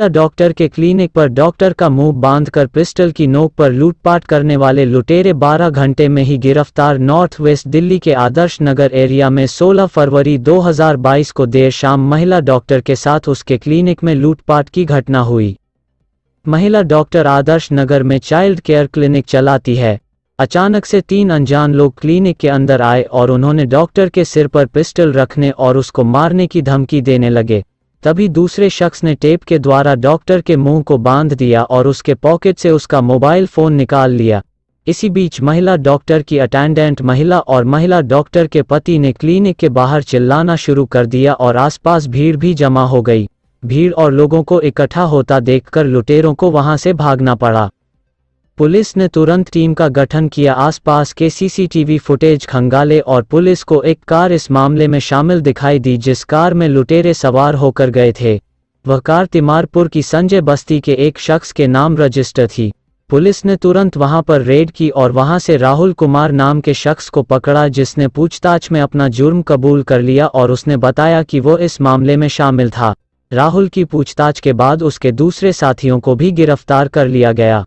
महिला डॉक्टर के क्लिनिक पर डॉक्टर का मुंह बांधकर पिस्टल की नोक पर लूटपाट करने वाले लुटेरे 12 घंटे में ही गिरफ्तार नॉर्थ वेस्ट दिल्ली के आदर्श नगर एरिया में 16 फरवरी 2022 को देर शाम महिला डॉक्टर के साथ उसके क्लिनिक में लूटपाट की घटना हुई महिला डॉक्टर आदर्श नगर में चाइल्ड केयर क्लिनिक चलाती है अचानक से तीन अनजान लोग क्लिनिक के अंदर आए और उन्होंने डॉक्टर के सिर पर पिस्टल रखने और उसको मारने की धमकी देने लगे तभी दूसरे शख्स ने टेप के द्वारा डॉक्टर के मुंह को बांध दिया और उसके पॉकेट से उसका मोबाइल फोन निकाल लिया इसी बीच महिला डॉक्टर की अटेंडेंट महिला और महिला डॉक्टर के पति ने क्लिनिक के बाहर चिल्लाना शुरू कर दिया और आसपास भीड़ भी जमा हो गई भीड़ और लोगों को इकट्ठा होता देखकर लुटेरों को वहां से भागना पड़ा पुलिस ने तुरंत टीम का गठन किया आसपास के सीसीटीवी फुटेज खंगाले और पुलिस को एक कार इस मामले में शामिल दिखाई दी जिस कार में लुटेरे सवार होकर गए थे वह कार तिमारपुर की संजय बस्ती के एक शख्स के नाम रजिस्टर थी पुलिस ने तुरंत वहां पर रेड की और वहां से राहुल कुमार नाम के शख्स को पकड़ा जिसने पूछताछ में अपना जुर्म कबूल कर लिया और उसने बताया कि वो इस मामले में शामिल था राहुल की पूछताछ के बाद उसके दूसरे साथियों को भी गिरफ्तार कर लिया गया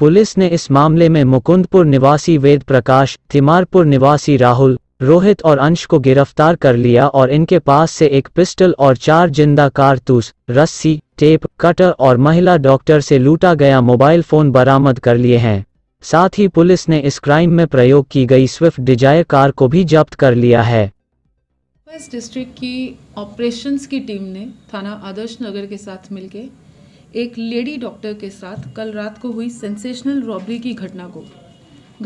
पुलिस ने इस मामले में मुकुंदपुर निवासी वेद प्रकाश तिमारपुर निवासी राहुल रोहित और अंश को गिरफ्तार कर लिया और इनके पास से एक पिस्टल और चार जिंदा कारतूस रस्सी टेप कटर और महिला डॉक्टर से लूटा गया मोबाइल फोन बरामद कर लिए हैं साथ ही पुलिस ने इस क्राइम में प्रयोग की गई स्विफ्ट डिजायर कार को भी जब्त कर लिया है डिस्ट्रिक्ट की ऑपरेशंस की टीम ने थाना आदर्श नगर के साथ मिलकर एक लेडी डॉक्टर के साथ कल रात को हुई सेंसेशनल रॉबरी की घटना को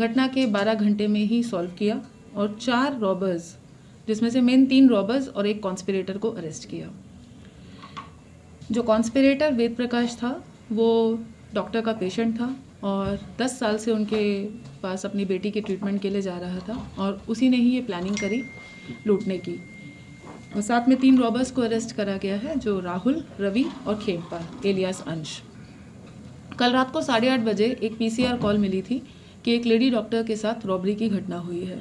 घटना के 12 घंटे में ही सॉल्व किया और चार रॉबर्स जिसमें से मेन तीन रॉबर्स और एक कॉन्स्पिरेटर को अरेस्ट किया जो कॉन्स्पिरेटर वेद प्रकाश था वो डॉक्टर का पेशेंट था और 10 साल से उनके पास अपनी बेटी के ट्रीटमेंट के लिए जा रहा था और उसी ने ही ये प्लानिंग करी लूटने की और साथ में तीन रॉबर्स को अरेस्ट करा गया है जो राहुल रवि और खेमपाल एलियास अंश कल रात को साढ़े आठ बजे एक पीसीआर कॉल मिली थी कि एक लेडी डॉक्टर के साथ रॉबरी की घटना हुई है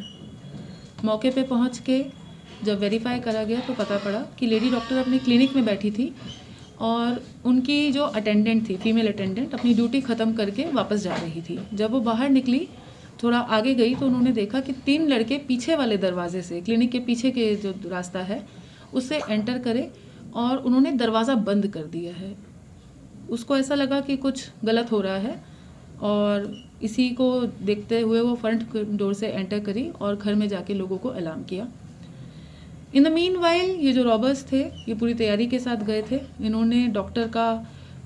मौके पे पहुंच के जब वेरीफाई करा गया तो पता पड़ा कि लेडी डॉक्टर अपनी क्लिनिक में बैठी थी और उनकी जो अटेंडेंट थी फीमेल अटेंडेंट अपनी ड्यूटी ख़त्म करके वापस जा रही थी जब वो बाहर निकली थोड़ा आगे गई तो उन्होंने देखा कि तीन लड़के पीछे वाले दरवाजे से क्लिनिक के पीछे के जो रास्ता है उससे एंटर करे और उन्होंने दरवाज़ा बंद कर दिया है उसको ऐसा लगा कि कुछ गलत हो रहा है और इसी को देखते हुए वो फ्रंट डोर से एंटर करी और घर में जाके लोगों को अलार्म किया इन द मीन वाइल ये जो रॉबर्स थे ये पूरी तैयारी के साथ गए थे इन्होंने डॉक्टर का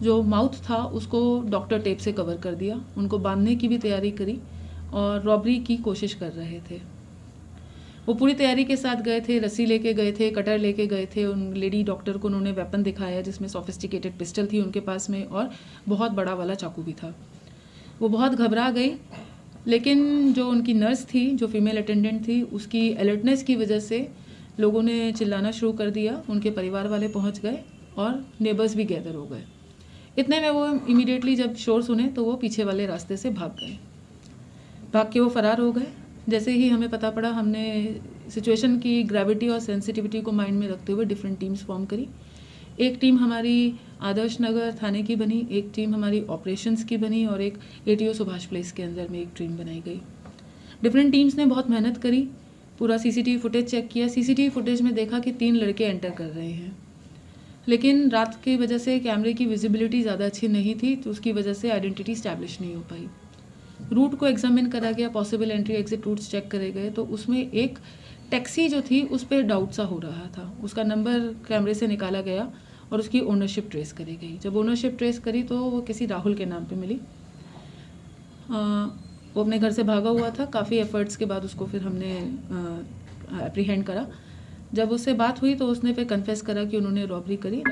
जो माउथ था उसको डॉक्टर टेप से कवर कर दिया उनको बांधने की भी तैयारी करी और रॉबरी की कोशिश कर रहे थे वो पूरी तैयारी के साथ गए थे रस्सी लेके गए थे कटर लेके गए थे उन लेडी डॉक्टर को उन्होंने वेपन दिखाया जिसमें सोफिस्टिकेटेड पिस्टल थी उनके पास में और बहुत बड़ा वाला चाकू भी था वो बहुत घबरा गई लेकिन जो उनकी नर्स थी जो फीमेल अटेंडेंट थी उसकी अलर्टनेस की वजह से लोगों ने चिल्लाना शुरू कर दिया उनके परिवार वाले पहुंच गए और नेबर्स भी गैदर हो गए इतने में वो इमिडिएटली जब शोर सुने तो वो पीछे वाले रास्ते से भाग गए भाग के वो फरार हो गए जैसे ही हमें पता पड़ा हमने सिचुएशन की ग्रेविटी और सेंसिटिविटी को माइंड में रखते हुए डिफरेंट टीम्स फॉर्म करी एक टीम हमारी आदर्श नगर थाने की बनी एक टीम हमारी ऑपरेशंस की बनी और एक ए सुभाष प्लेस के अंदर में एक टीम बनाई गई डिफरेंट टीम्स ने बहुत मेहनत करी पूरा सीसीटीवी फुटेज चेक किया सीसीटीवी फुटेज में देखा कि तीन लड़के एंटर कर रहे हैं लेकिन रात की वजह से कैमरे की विजिबिलिटी ज़्यादा अच्छी नहीं थी तो उसकी वजह से आइडेंटिटी स्टैब्लिश नहीं हो पाई रूट को एग्जामिन करा गया possible entry exit routes check करे गए तो उसमें एक टैक्सी जो थी उस पर डाउट सा हो रहा था उसका नंबर कैमरे से निकाला गया और उसकी ओनरशिप ट्रेस करी गई जब ओनरशिप ट्रेस करी तो वो किसी राहुल के नाम पे मिली आ, वो अपने घर से भागा हुआ था काफ़ी एफर्ट्स के बाद उसको फिर हमने अप्रीहेंड करा जब उससे बात हुई तो उसने फिर कन्फेस करा कि उन्होंने रॉबरी करी